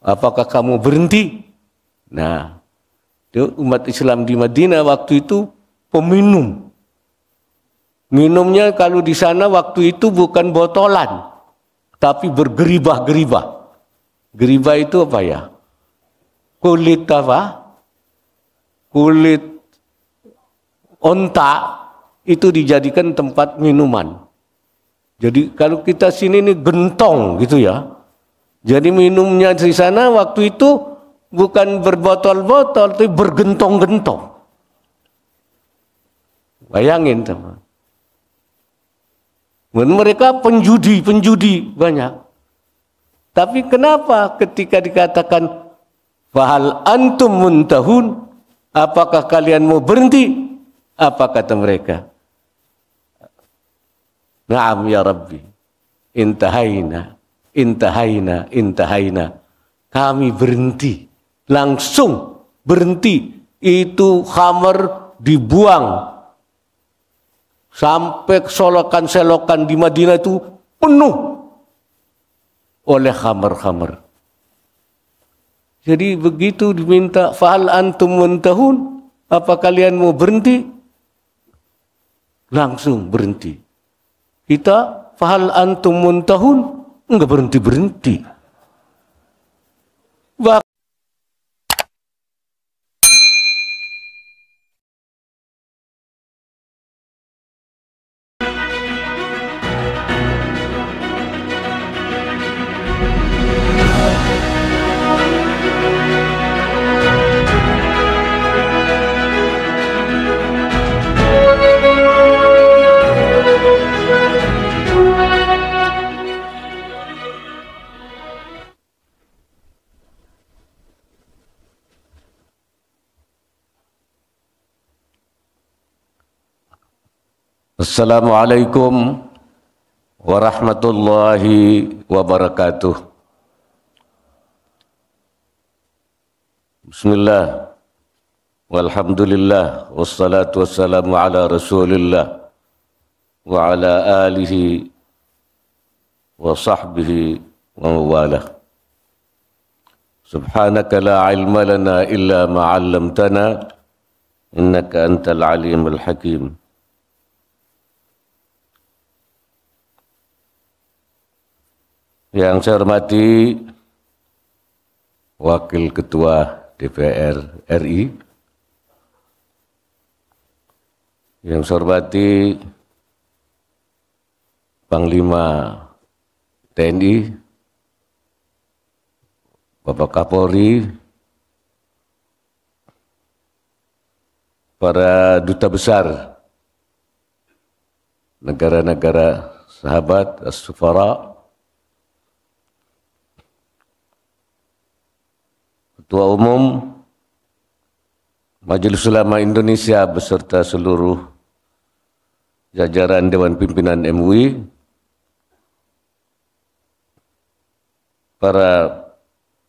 Apakah kamu berhenti? Nah, umat Islam di Madinah waktu itu peminum. Minumnya kalau di sana waktu itu bukan botolan, tapi bergeribah-geribah. Geribah itu apa ya? Kulit apa? Kulit onta itu dijadikan tempat minuman. Jadi kalau kita sini ini gentong gitu ya. Jadi minumnya di sana waktu itu bukan berbotol-botol, tapi bergentong-gentong. Bayangin teman. Dan mereka penjudi-penjudi banyak. Tapi kenapa ketika dikatakan Fahal antum muntahun Apakah kalian mau berhenti? Apa kata mereka? Naam ya Rabbi intahainah intahaina intahaina kami berhenti langsung berhenti itu hammer dibuang sampai selokan-selokan di Madinah itu penuh oleh hammer hammer Jadi begitu diminta fahal antum tahun apa kalian mau berhenti? Langsung berhenti. Kita fahal antum tahun enggak berhenti berhenti. Assalamualaikum warahmatullahi wabarakatuh. Bismillah. Walhamdulillah. Wassalatu wassalamu ala rasulillah. Wa ala alihi wa sahbihi wa mawalah. Subhanaka la ilma lana illa ma'allamtana. Innaka antal alimul hakim. Yang saya hormati Wakil Ketua DPR RI, yang saya hormati Panglima TNI, Bapak Kapolri, para duta besar negara-negara sahabat, as-sufara, Ketua Umum Majelis Ulama Indonesia beserta seluruh jajaran Dewan Pimpinan MUI, para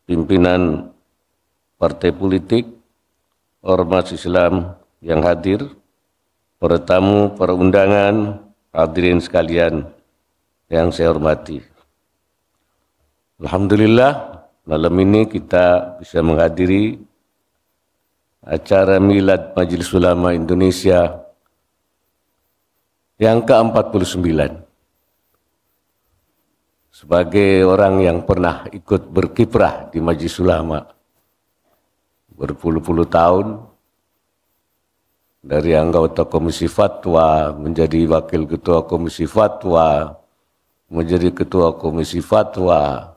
pimpinan partai politik, ormas Islam yang hadir, para tamu, para undangan, hadirin sekalian yang saya hormati. Alhamdulillah, Malam ini kita bisa menghadiri acara Milad Majelis Ulama Indonesia yang ke-49. Sebagai orang yang pernah ikut berkiprah di Majelis Ulama berpuluh-puluh tahun, dari anggota Komisi Fatwa menjadi Wakil Ketua Komisi Fatwa, menjadi Ketua Komisi Fatwa,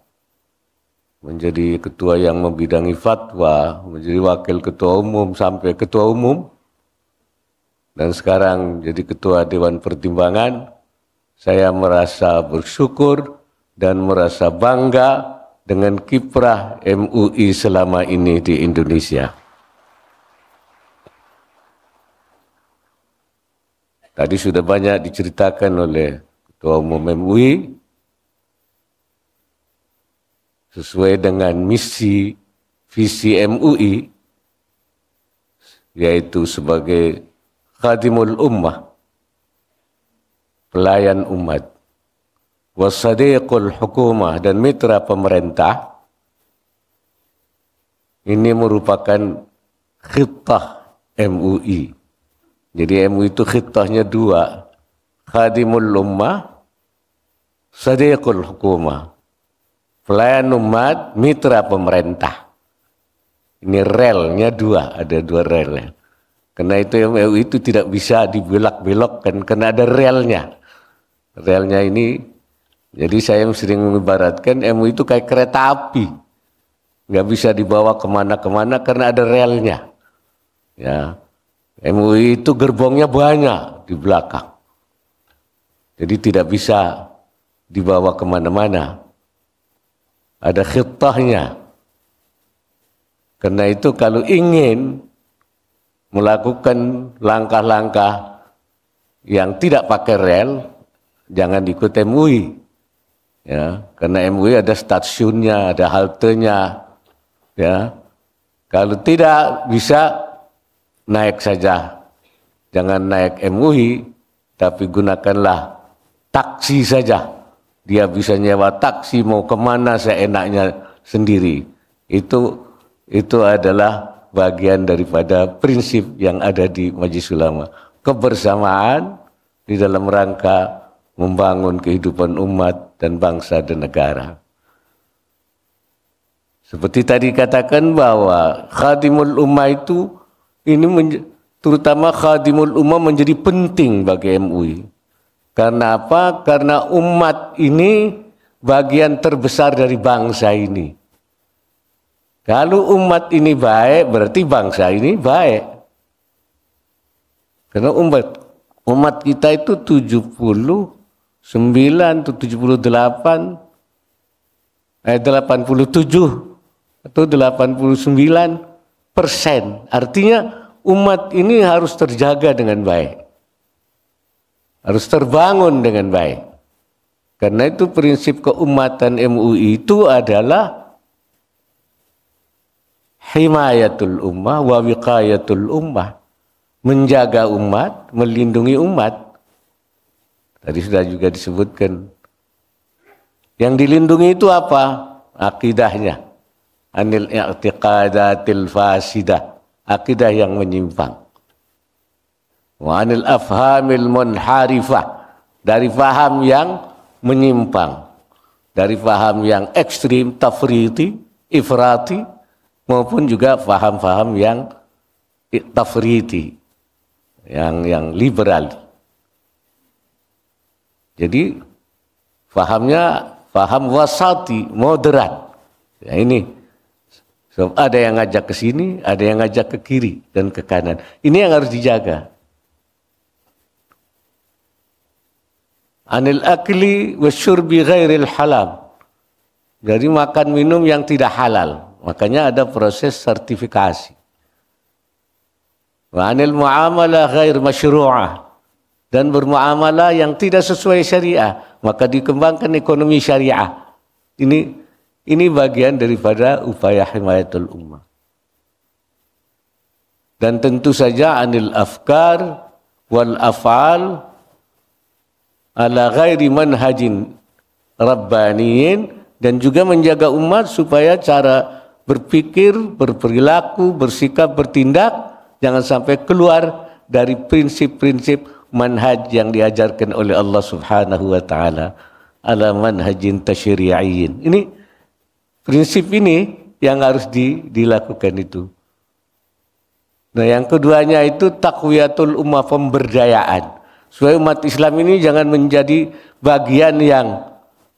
menjadi ketua yang membidangi fatwa, menjadi wakil ketua umum sampai ketua umum, dan sekarang jadi ketua Dewan Pertimbangan, saya merasa bersyukur dan merasa bangga dengan kiprah MUI selama ini di Indonesia. Tadi sudah banyak diceritakan oleh Ketua Umum MUI sesuai dengan misi visi MUI yaitu sebagai khadimul ummah pelayan umat wasadiqul hukumah dan mitra pemerintah ini merupakan khitah MUI jadi MUI itu khitahnya dua khadimul ummah sadiqul hukumah Pelayan umat, mitra pemerintah. Ini relnya dua, ada dua relnya. Karena itu MUI itu tidak bisa dibelak-belokkan karena ada relnya. Relnya ini, jadi saya sering mengibaratkan MUI itu kayak kereta api. Nggak bisa dibawa kemana-kemana karena ada relnya. Ya, MUI itu gerbongnya banyak di belakang. Jadi tidak bisa dibawa kemana-mana ada khitahnya. Karena itu kalau ingin melakukan langkah-langkah yang tidak pakai rel, jangan ikut MUI. Ya, karena MUI ada stasiunnya, ada haltenya. Ya. Kalau tidak bisa naik saja. Jangan naik MUI, tapi gunakanlah taksi saja dia bisa nyewa taksi mau kemana seenaknya sendiri. Itu itu adalah bagian daripada prinsip yang ada di Majelis Ulama. Kebersamaan di dalam rangka membangun kehidupan umat dan bangsa dan negara. Seperti tadi katakan bahwa khadimul ummah itu ini terutama khadimul ummah menjadi penting bagi MUI. Karena apa? Karena umat ini bagian terbesar dari bangsa ini. Kalau umat ini baik, berarti bangsa ini baik. Karena umat umat kita itu 79 78 eh 87 atau 89 persen. Artinya umat ini harus terjaga dengan baik harus terbangun dengan baik. Karena itu prinsip keumatan MUI itu adalah himayatul ummah wa wiqayatul ummah. Menjaga umat, melindungi umat. Tadi sudah juga disebutkan. Yang dilindungi itu apa? Akidahnya. Anil i'tiqadatil fasidah. Akidah yang menyimpang. Wanil afhamil munharifah dari faham yang menyimpang dari faham yang ekstrim tafriti ifrati maupun juga faham-faham yang tafriti yang yang liberal jadi fahamnya faham wasati moderat ya ini so, ada yang ngajak ke sini ada yang ngajak ke kiri dan ke kanan ini yang harus dijaga Anil akli wasyurbi ghairil halal. Dari makan minum yang tidak halal. Makanya ada proses sertifikasi. Wa anil muamalah ghair masyru'ah. Dan bermuamalah yang tidak sesuai syariah. Maka dikembangkan ekonomi syariah. Ini ini bagian daripada upaya himayatul ummah. Dan tentu saja anil afkar wal afal ala ghairi manhajin rabbaniin dan juga menjaga umat supaya cara berpikir, berperilaku, bersikap, bertindak jangan sampai keluar dari prinsip-prinsip manhaj yang diajarkan oleh Allah Subhanahu wa taala ala manhajin tasyri'iyyin. Ini prinsip ini yang harus di, dilakukan itu. Nah, yang keduanya itu takwiyatul ummah pemberdayaan. Supaya umat Islam ini jangan menjadi bagian yang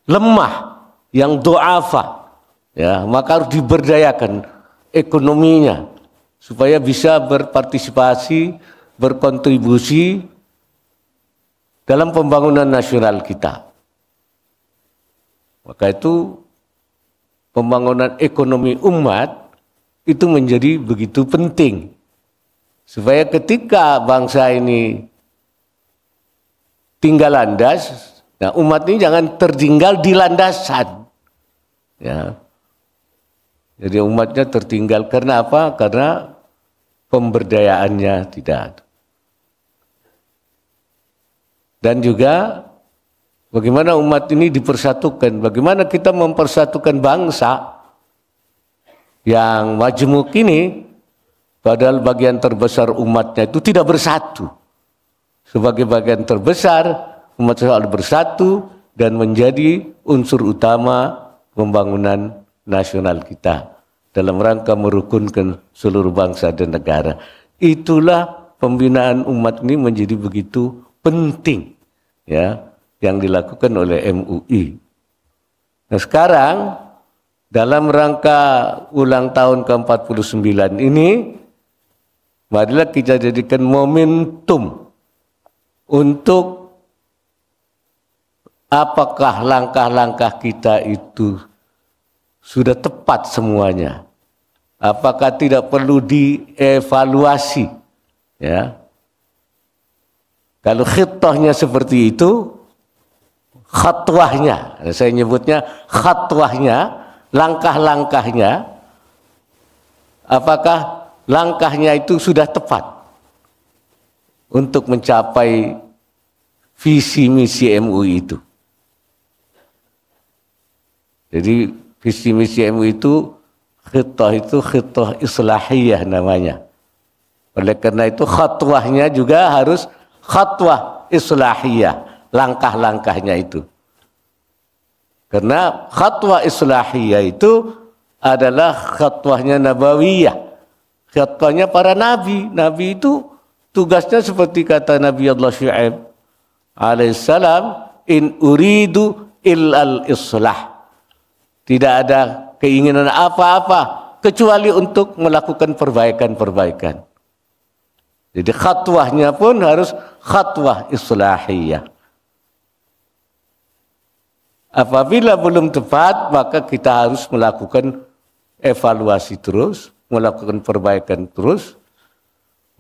lemah, yang doafa. Ya, maka harus diberdayakan ekonominya supaya bisa berpartisipasi, berkontribusi dalam pembangunan nasional kita. Maka itu pembangunan ekonomi umat itu menjadi begitu penting. Supaya ketika bangsa ini tinggal landas. Nah, umat ini jangan tertinggal di landasan. Ya. Jadi umatnya tertinggal karena apa? Karena pemberdayaannya tidak ada. Dan juga bagaimana umat ini dipersatukan, bagaimana kita mempersatukan bangsa yang majemuk ini padahal bagian terbesar umatnya itu tidak bersatu sebagai bagian terbesar umat Islam bersatu dan menjadi unsur utama pembangunan nasional kita dalam rangka merukunkan seluruh bangsa dan negara. Itulah pembinaan umat ini menjadi begitu penting ya yang dilakukan oleh MUI. Nah, sekarang dalam rangka ulang tahun ke-49 ini marilah kita jadikan momentum untuk apakah langkah-langkah kita itu sudah tepat semuanya apakah tidak perlu dievaluasi ya kalau khitohnya seperti itu khatwahnya saya nyebutnya khatwahnya langkah-langkahnya apakah langkahnya itu sudah tepat untuk mencapai visi misi MUI itu. Jadi visi misi MUI itu khutbah itu khutbah islahiyah namanya. Oleh karena itu khatwahnya juga harus khatwah islahiyah, langkah-langkahnya itu. Karena khatwah islahiyah itu adalah khatwahnya nabawiyah. Khatwahnya para nabi. Nabi itu Tugasnya seperti kata Nabi Allah Syu'aib alaihissalam, in uridu illal islah. Tidak ada keinginan apa-apa kecuali untuk melakukan perbaikan-perbaikan. Jadi khatwahnya pun harus khatwah islahiyah. Apabila belum tepat, maka kita harus melakukan evaluasi terus, melakukan perbaikan terus,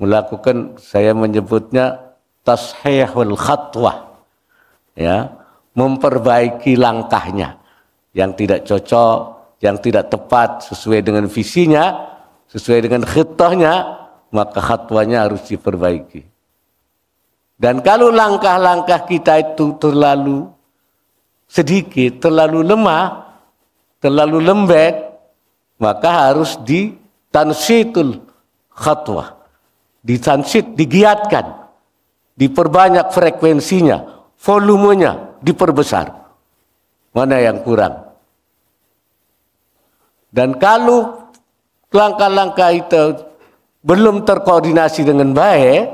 melakukan saya menyebutnya tashihul khatwah ya memperbaiki langkahnya yang tidak cocok yang tidak tepat sesuai dengan visinya sesuai dengan khitahnya maka khatwanya harus diperbaiki dan kalau langkah-langkah kita itu terlalu sedikit terlalu lemah terlalu lembek maka harus ditansitul khatwah ditransit, digiatkan, diperbanyak frekuensinya, volumenya diperbesar. Mana yang kurang? Dan kalau langkah-langkah itu belum terkoordinasi dengan baik,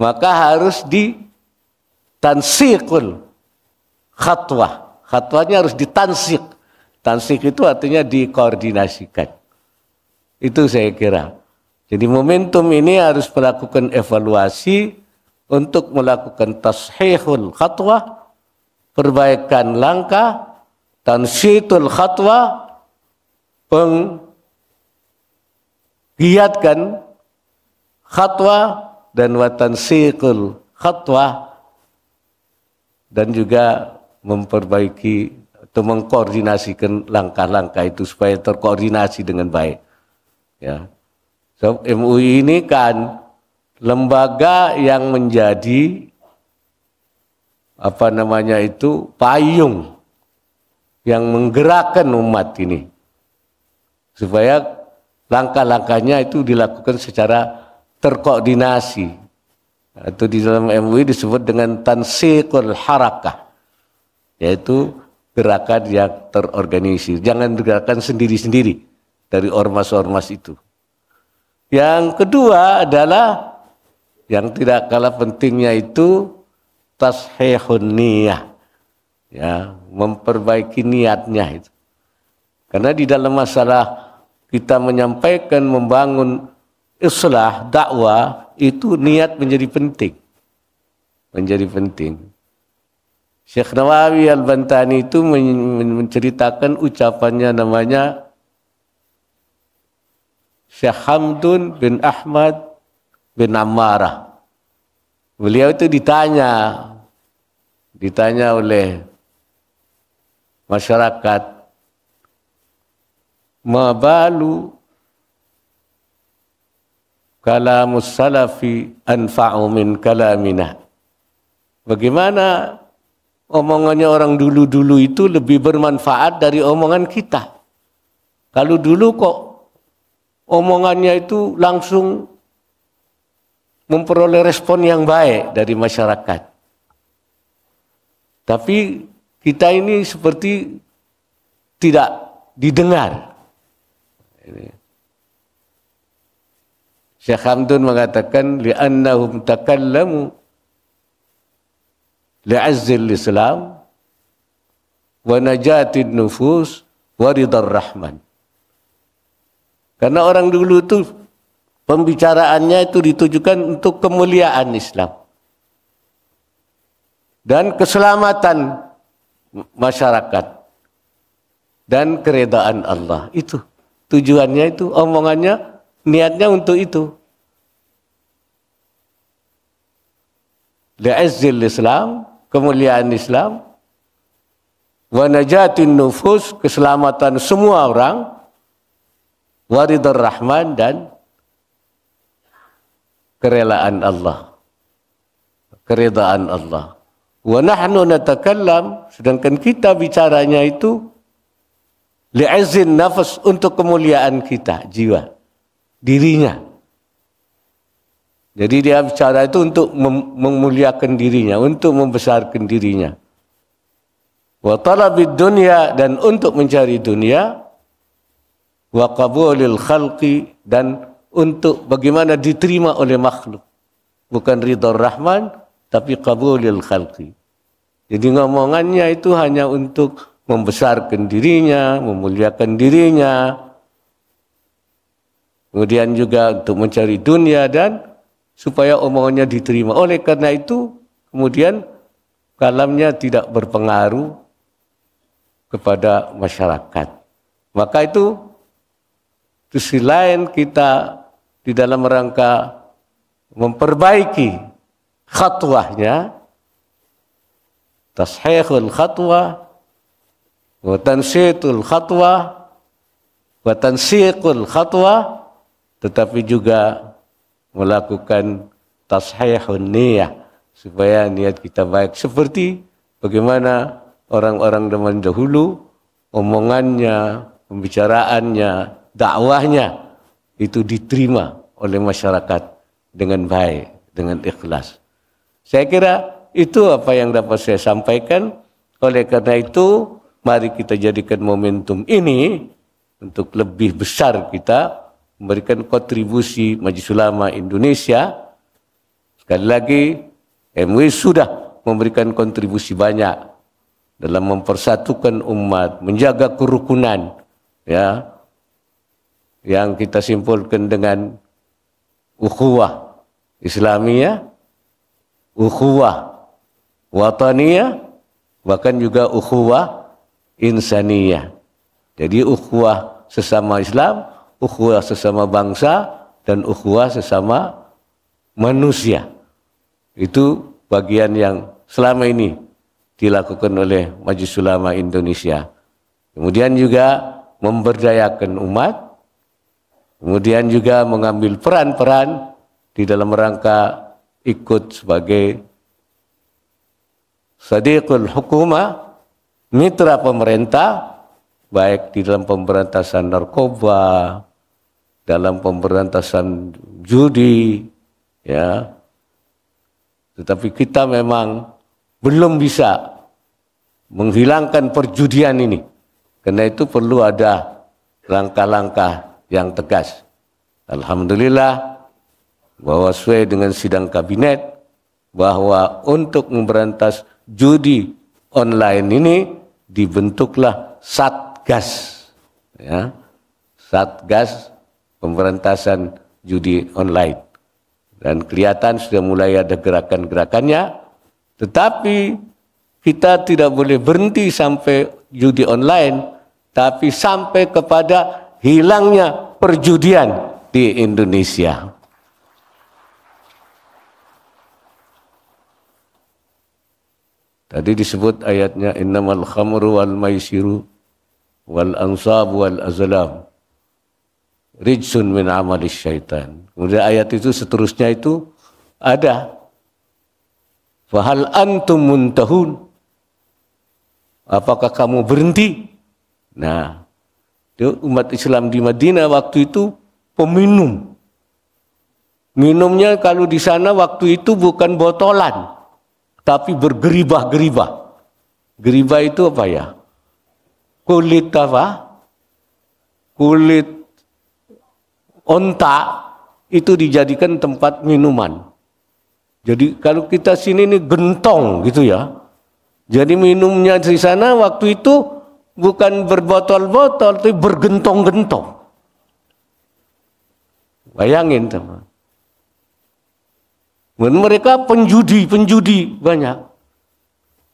maka harus ditansikul khatwa khatwanya harus ditansik. Tansik itu artinya dikoordinasikan. Itu saya kira. Jadi momentum ini harus melakukan evaluasi untuk melakukan tashihul khatwa perbaikan langkah, tansitul khatwa penggiatkan khatwa dan watansikul khatwa dan juga memperbaiki atau mengkoordinasikan langkah-langkah itu supaya terkoordinasi dengan baik. Ya, MUI ini kan lembaga yang menjadi apa namanya itu payung yang menggerakkan umat ini supaya langkah-langkahnya itu dilakukan secara terkoordinasi atau di dalam MUI disebut dengan tansiqul harakah yaitu gerakan yang terorganisir jangan gerakan sendiri-sendiri dari ormas-ormas itu yang kedua adalah yang tidak kalah pentingnya itu tashehun niyah. Ya, memperbaiki niatnya itu. Karena di dalam masalah kita menyampaikan membangun islah dakwah itu niat menjadi penting. Menjadi penting. Syekh Nawawi Al-Bantani itu menceritakan ucapannya namanya Syekh Hamdun bin Ahmad bin Ammarah. Beliau itu ditanya, ditanya oleh masyarakat, Mabalu kalamus salafi anfa'u min kalamina. Bagaimana omongannya orang dulu-dulu itu lebih bermanfaat dari omongan kita. Kalau dulu kok omongannya itu langsung memperoleh respon yang baik dari masyarakat. Tapi kita ini seperti tidak didengar. Syekh Hamdun mengatakan li'annahum takallamu li'azzil Islam wa najatin nufus wa ridar rahman. Karena orang dulu itu pembicaraannya itu ditujukan untuk kemuliaan Islam dan keselamatan masyarakat dan keredaan Allah. Itu tujuannya itu, omongannya, niatnya untuk itu. Li'azzil Islam, kemuliaan Islam, wa najatin nufus, keselamatan semua orang, Waridur rahman dan kerelaan Allah keridaan Allah wa nahnu natakallam sedangkan kita bicaranya itu li'azin nafas untuk kemuliaan kita jiwa dirinya jadi dia bicara itu untuk mem memuliakan dirinya untuk membesarkan dirinya wa talabid dunya dan untuk mencari dunia wa qabulil khalqi dan untuk bagaimana diterima oleh makhluk. Bukan ridho rahman, tapi qabulil khalqi. Jadi ngomongannya itu hanya untuk membesarkan dirinya, memuliakan dirinya, kemudian juga untuk mencari dunia dan supaya omongannya diterima. Oleh karena itu, kemudian kalamnya tidak berpengaruh kepada masyarakat. Maka itu di sisi lain kita di dalam rangka memperbaiki khatwahnya, tashihul khatwah, wa tansitul khatwah, wa tansiqul khatwah, tetapi juga melakukan tashihun niyah supaya niat kita baik seperti bagaimana orang-orang zaman dahulu omongannya, pembicaraannya dakwahnya itu diterima oleh masyarakat dengan baik, dengan ikhlas. Saya kira itu apa yang dapat saya sampaikan. Oleh karena itu, mari kita jadikan momentum ini untuk lebih besar kita memberikan kontribusi Majelis Ulama Indonesia. Sekali lagi, MUI sudah memberikan kontribusi banyak dalam mempersatukan umat, menjaga kerukunan, ya, yang kita simpulkan dengan ukhuwah Islamiyah, ukhuwah wataniyah, bahkan juga ukhuwah insaniyah. Jadi ukhuwah sesama Islam, ukhuwah sesama bangsa, dan ukhuwah sesama manusia. Itu bagian yang selama ini dilakukan oleh Majelis Ulama Indonesia. Kemudian juga memberdayakan umat Kemudian juga mengambil peran-peran di dalam rangka ikut sebagai sadiqul hukuma mitra pemerintah, baik di dalam pemberantasan narkoba, dalam pemberantasan judi, ya. Tetapi kita memang belum bisa menghilangkan perjudian ini. Karena itu perlu ada langkah-langkah yang tegas. Alhamdulillah bahwa sesuai dengan sidang kabinet bahwa untuk memberantas judi online ini dibentuklah satgas ya satgas pemberantasan judi online dan kelihatan sudah mulai ada gerakan-gerakannya tetapi kita tidak boleh berhenti sampai judi online tapi sampai kepada hilangnya perjudian di Indonesia. Tadi disebut ayatnya innamal khamru wal maisiru wal ansab wal azlam rijsun min amali syaitan. Kemudian ayat itu seterusnya itu ada fahal antum muntahun apakah kamu berhenti? Nah, umat Islam di Madinah waktu itu peminum. Minumnya kalau di sana waktu itu bukan botolan, tapi bergeribah-geribah. Geribah itu apa ya? Kulit apa? Kulit onta itu dijadikan tempat minuman. Jadi kalau kita sini ini gentong gitu ya. Jadi minumnya di sana waktu itu bukan berbotol-botol, tapi bergentong-gentong. Bayangin teman. mereka penjudi-penjudi banyak.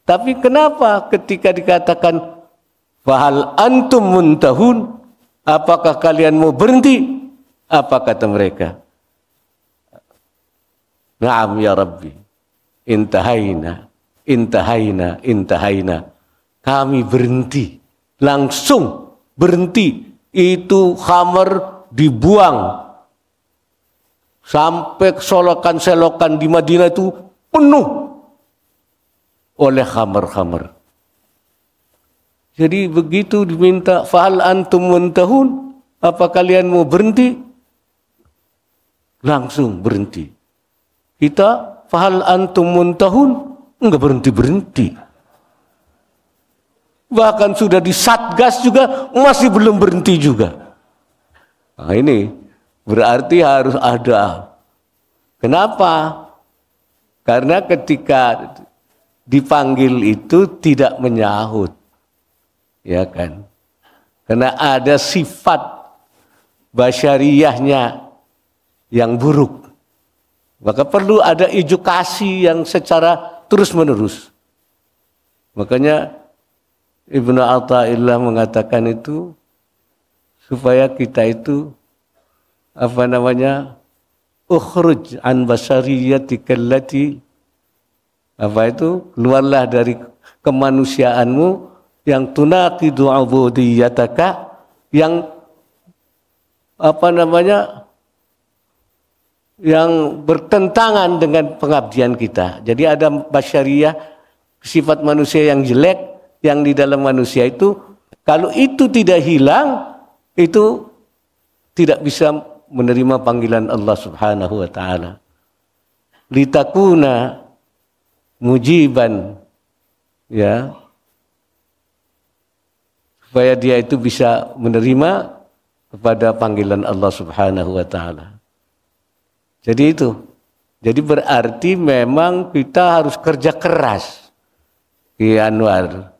Tapi kenapa ketika dikatakan Fahal antum muntahun Apakah kalian mau berhenti? Apa kata mereka? Naam ya Rabbi Intahaina Intahaina Intahaina Kami berhenti langsung berhenti itu hammer dibuang sampai selokan-selokan di Madinah itu penuh oleh hammer-hammer. Jadi begitu diminta fa'al antum tahun apa kalian mau berhenti? Langsung berhenti. Kita fa'al antum tahun enggak berhenti-berhenti. Bahkan sudah di satgas juga masih belum berhenti juga. Nah, ini berarti harus ada. Kenapa? Karena ketika dipanggil itu tidak menyahut. Ya kan? Karena ada sifat basyariahnya yang buruk. Maka perlu ada edukasi yang secara terus-menerus. Makanya Ibnu Athaillah mengatakan itu supaya kita itu apa namanya ukhruj an basariyatikal apa itu keluarlah dari kemanusiaanmu yang tunaqidu ubudiyataka yang apa namanya yang bertentangan dengan pengabdian kita. Jadi ada basyariah sifat manusia yang jelek yang di dalam manusia itu kalau itu tidak hilang itu tidak bisa menerima panggilan Allah Subhanahu wa taala. Litakuna mujiban ya. Supaya dia itu bisa menerima kepada panggilan Allah Subhanahu wa taala. Jadi itu. Jadi berarti memang kita harus kerja keras. Ki Anwar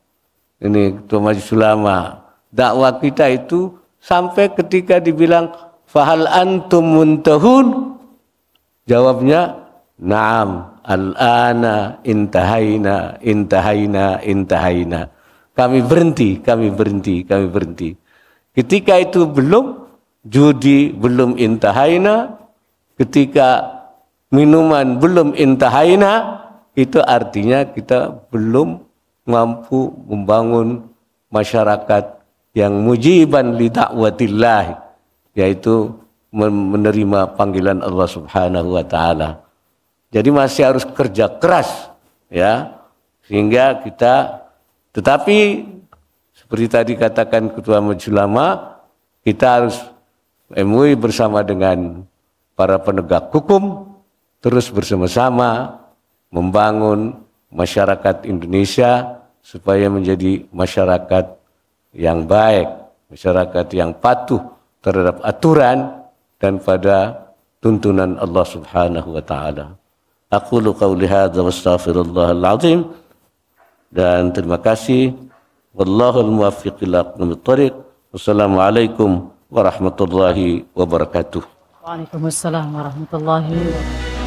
ini Majelis Ulama. Dakwah kita itu sampai ketika dibilang fahal antum muntahun jawabnya naam al-ana intahaina intahaina intahaina kami berhenti kami berhenti kami berhenti ketika itu belum judi belum intahaina ketika minuman belum intahaina itu artinya kita belum mampu membangun masyarakat yang mujiban li dakwatillah yaitu menerima panggilan Allah Subhanahu wa taala. Jadi masih harus kerja keras ya sehingga kita tetapi seperti tadi katakan ketua majelis ulama kita harus MUI bersama dengan para penegak hukum terus bersama-sama membangun masyarakat Indonesia supaya menjadi masyarakat yang baik, masyarakat yang patuh terhadap aturan dan pada tuntunan Allah Subhanahu wa taala. Aku qauli hadza wastaghfirullahal azim. Dan terima kasih. wallahu muwaffiq ila aqwamit Wassalamualaikum warahmatullahi wabarakatuh. Waalaikumsalam warahmatullahi wabarakatuh.